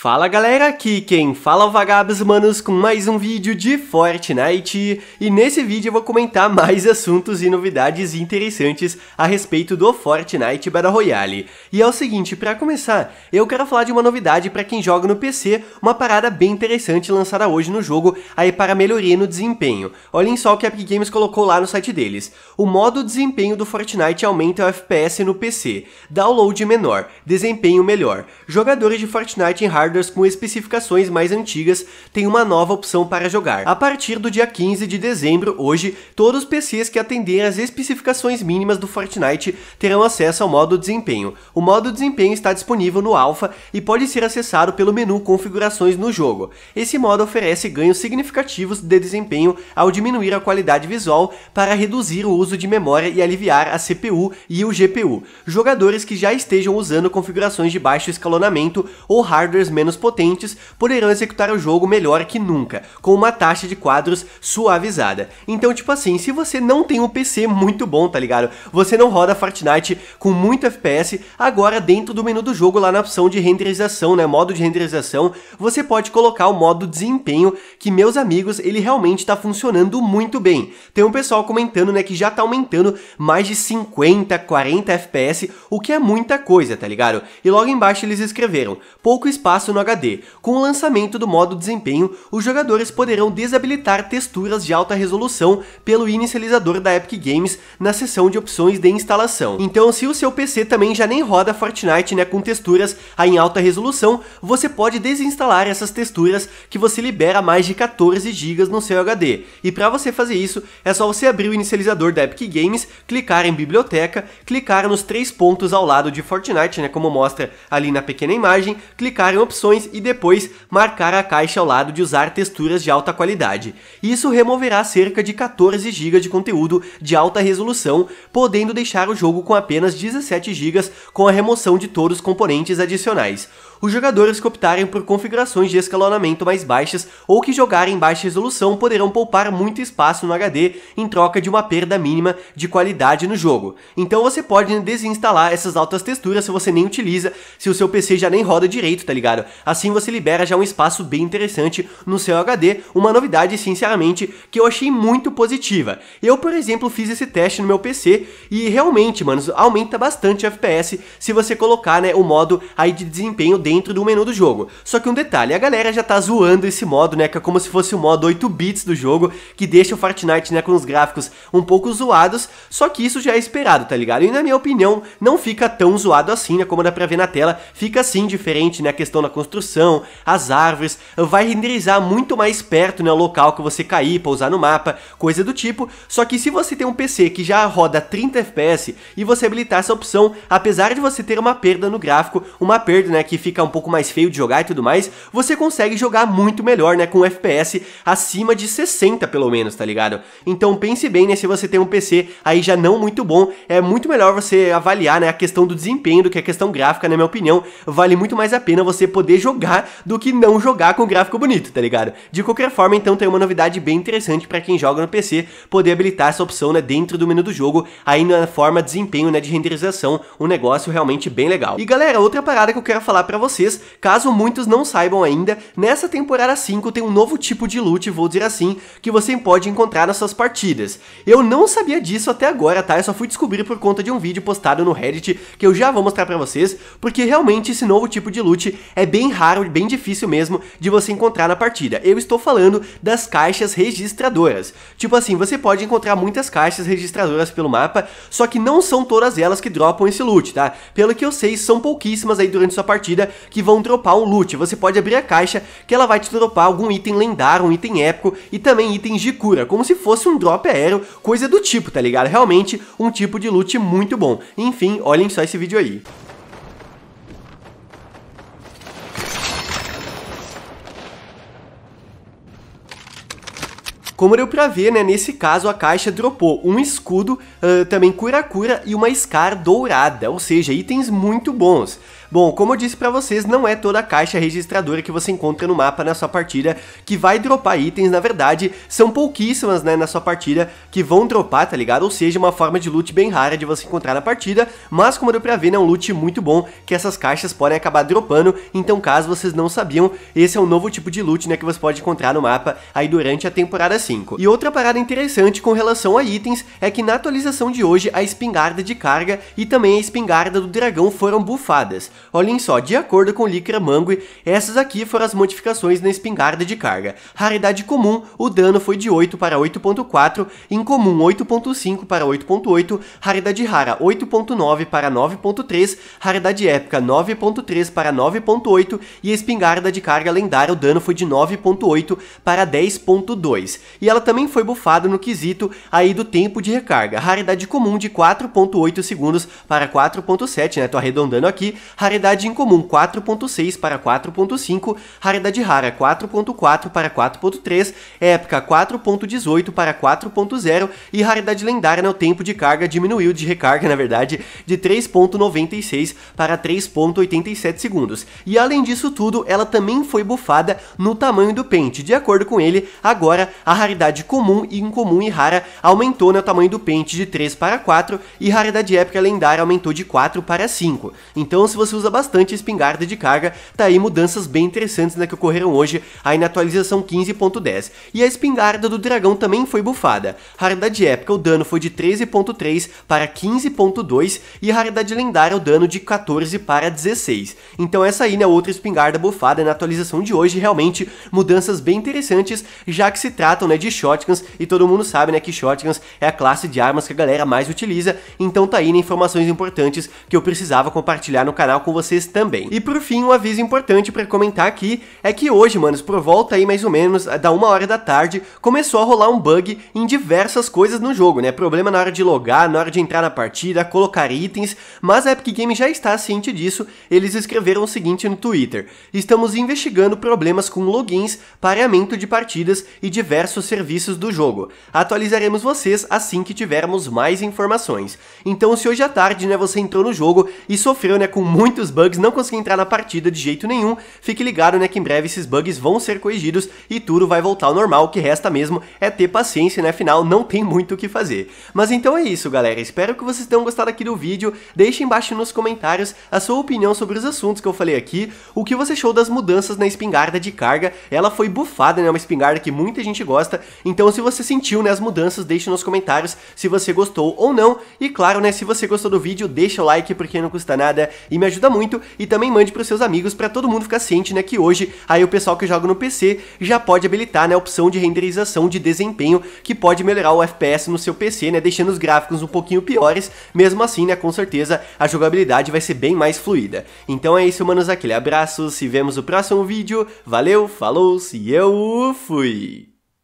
Fala galera, aqui quem fala é o Vagabos Manos com mais um vídeo de Fortnite e nesse vídeo eu vou comentar mais assuntos e novidades interessantes a respeito do Fortnite Battle Royale. E é o seguinte, para começar, eu quero falar de uma novidade para quem joga no PC, uma parada bem interessante lançada hoje no jogo aí para melhoria no desempenho. Olhem só o que a Epic Games colocou lá no site deles. O modo desempenho do Fortnite aumenta o FPS no PC, download menor, desempenho melhor, jogadores de Fortnite em hard Stardust com especificações mais antigas tem uma nova opção para jogar. A partir do dia 15 de dezembro, hoje, todos os PCs que atenderem às especificações mínimas do Fortnite terão acesso ao modo desempenho. O modo desempenho está disponível no Alpha e pode ser acessado pelo menu configurações no jogo. Esse modo oferece ganhos significativos de desempenho ao diminuir a qualidade visual para reduzir o uso de memória e aliviar a CPU e o GPU. Jogadores que já estejam usando configurações de baixo escalonamento ou hardwares menos potentes poderão executar o jogo melhor que nunca, com uma taxa de quadros suavizada. Então, tipo assim, se você não tem um PC muito bom, tá ligado? Você não roda Fortnite com muito FPS, agora dentro do menu do jogo, lá na opção de renderização, né, modo de renderização, você pode colocar o modo desempenho, que meus amigos, ele realmente tá funcionando muito bem. Tem um pessoal comentando, né, que já tá aumentando mais de 50, 40 FPS, o que é muita coisa, tá ligado? E logo embaixo eles escreveram, pouco espaço espaço no HD. Com o lançamento do modo desempenho, os jogadores poderão desabilitar texturas de alta resolução pelo inicializador da Epic Games na seção de opções de instalação. Então, se o seu PC também já nem roda Fortnite né, com texturas em alta resolução, você pode desinstalar essas texturas que você libera mais de 14 GB no seu HD. E para você fazer isso, é só você abrir o inicializador da Epic Games, clicar em biblioteca, clicar nos três pontos ao lado de Fortnite, né, como mostra ali na pequena imagem, clicar em opções conexões e depois marcar a caixa ao lado de usar texturas de alta qualidade. Isso removerá cerca de 14 GB de conteúdo de alta resolução, podendo deixar o jogo com apenas 17 GB com a remoção de todos os componentes adicionais os jogadores que optarem por configurações de escalonamento mais baixas ou que jogarem em baixa resolução poderão poupar muito espaço no HD em troca de uma perda mínima de qualidade no jogo. Então você pode desinstalar essas altas texturas se você nem utiliza, se o seu PC já nem roda direito, tá ligado? Assim você libera já um espaço bem interessante no seu HD, uma novidade, sinceramente, que eu achei muito positiva. Eu, por exemplo, fiz esse teste no meu PC e realmente, mano, aumenta bastante o FPS se você colocar, né, o modo aí de desempenho dentro do menu do jogo. Só que um detalhe, a galera já tá zoando esse modo, né, que é como se fosse o modo 8 bits do jogo, que deixa o Fortnite, né, com os gráficos um pouco zoados, só que isso já é esperado, tá ligado? E na minha opinião, não fica tão zoado assim, né, como dá pra ver na tela, fica assim diferente, né, a questão da construção, as árvores, vai renderizar muito mais perto, né, o local que você cair, pousar no mapa, coisa do tipo, só que se você tem um PC que já roda 30 FPS e você habilitar essa opção, apesar de você ter uma perda no gráfico, uma perda, né, que fica ficar um pouco mais feio de jogar e tudo mais, você consegue jogar muito melhor, né? Com FPS acima de 60 pelo menos, tá ligado? Então pense bem, né? Se você tem um PC aí já não muito bom, é muito melhor você avaliar, né? A questão do desempenho do que a questão gráfica, na minha opinião. Vale muito mais a pena você poder jogar do que não jogar com gráfico bonito, tá ligado? De qualquer forma, então tem uma novidade bem interessante para quem joga no PC, poder habilitar essa opção, né? Dentro do menu do jogo, aí na forma desempenho, né? De renderização, um negócio realmente bem legal. E galera, outra parada que eu quero falar pra vocês vocês, caso muitos não saibam ainda, nessa temporada 5 tem um novo tipo de loot, vou dizer assim, que você pode encontrar nas suas partidas. Eu não sabia disso até agora, tá? Eu só fui descobrir por conta de um vídeo postado no Reddit, que eu já vou mostrar pra vocês, porque realmente esse novo tipo de loot é bem raro e bem difícil mesmo de você encontrar na partida. Eu estou falando das caixas registradoras. Tipo assim, você pode encontrar muitas caixas registradoras pelo mapa, só que não são todas elas que dropam esse loot, tá? Pelo que eu sei, são pouquíssimas aí durante sua partida, que vão dropar um loot. Você pode abrir a caixa que ela vai te dropar algum item lendário, um item épico e também itens de cura, como se fosse um drop aéreo, coisa do tipo, tá ligado? Realmente um tipo de loot muito bom. Enfim, olhem só esse vídeo aí. Como deu pra ver, né, nesse caso a caixa dropou um escudo, uh, também cura-cura e uma Scar dourada, ou seja, itens muito bons. Bom, como eu disse para vocês, não é toda a caixa registradora que você encontra no mapa na sua partida que vai dropar itens, na verdade, são pouquíssimas, né, na sua partida que vão dropar, tá ligado? Ou seja, uma forma de loot bem rara de você encontrar na partida, mas como deu pra ver, é um loot muito bom que essas caixas podem acabar dropando, então caso vocês não sabiam, esse é um novo tipo de loot, né, que você pode encontrar no mapa aí durante a temporada 5. E outra parada interessante com relação a itens é que na atualização de hoje, a espingarda de carga e também a espingarda do dragão foram bufadas. Olhem só, de acordo com Lycra Mangue, essas aqui foram as modificações na espingarda de carga. Raridade comum, o dano foi de 8 para 8.4, incomum 8.5 para 8.8, raridade rara 8.9 para 9.3, raridade épica 9.3 para 9.8 e a espingarda de carga lendária o dano foi de 9.8 para 10.2. E ela também foi bufada no quesito aí do tempo de recarga. Raridade comum de 4.8 segundos para 4.7, né? Tô arredondando aqui raridade incomum 4.6 para 4.5, raridade rara 4.4 para 4.3, época 4.18 para 4.0 e raridade lendária no tempo de carga diminuiu de recarga, na verdade, de 3.96 para 3.87 segundos. E além disso tudo, ela também foi bufada no tamanho do pente. De acordo com ele, agora a raridade comum e incomum e rara aumentou no tamanho do pente de 3 para 4 e raridade épica lendária aumentou de 4 para 5. Então, se você usa bastante espingarda de carga, tá aí mudanças bem interessantes né, que ocorreram hoje aí na atualização 15.10. E a espingarda do dragão também foi bufada. Raridade épica, o dano foi de 13.3 para 15.2 e raridade lendária, o dano de 14 para 16. Então essa aí, né, outra espingarda bufada na atualização de hoje, realmente mudanças bem interessantes, já que se tratam, né, de shotguns e todo mundo sabe, né, que shotguns é a classe de armas que a galera mais utiliza, então tá aí, né, informações importantes que eu precisava compartilhar no canal com vocês também. E por fim, um aviso importante para comentar aqui é que hoje, manos, por volta aí mais ou menos da uma hora da tarde, começou a rolar um bug em diversas coisas no jogo, né? Problema na hora de logar, na hora de entrar na partida, colocar itens, mas a Epic Games já está ciente disso. Eles escreveram o seguinte no Twitter: "Estamos investigando problemas com logins, pareamento de partidas e diversos serviços do jogo. Atualizaremos vocês assim que tivermos mais informações." Então, se hoje à tarde, né, você entrou no jogo e sofreu, né, com muito muitos bugs, não consegui entrar na partida de jeito nenhum. Fique ligado, né, que em breve esses bugs vão ser corrigidos e tudo vai voltar ao normal. O que resta mesmo é ter paciência, né? Afinal, não tem muito o que fazer. Mas então é isso, galera. Espero que vocês tenham gostado aqui do vídeo. Deixe embaixo nos comentários a sua opinião sobre os assuntos que eu falei aqui, o que você achou das mudanças na espingarda de carga. Ela foi bufada, né? Uma espingarda que muita gente gosta. Então, se você sentiu, né, as mudanças, deixe nos comentários se você gostou ou não. E claro, né, se você gostou do vídeo, deixa o like porque não custa nada e me ajuda ajuda muito e também mande para os seus amigos para todo mundo ficar ciente, né, que hoje aí o pessoal que joga no PC já pode habilitar, né, a opção de renderização de desempenho que pode melhorar o FPS no seu PC, né, deixando os gráficos um pouquinho piores. Mesmo assim, né, com certeza a jogabilidade vai ser bem mais fluida. Então é isso, manos, aquele abraço, se vemos no próximo vídeo. Valeu, falou, se eu fui.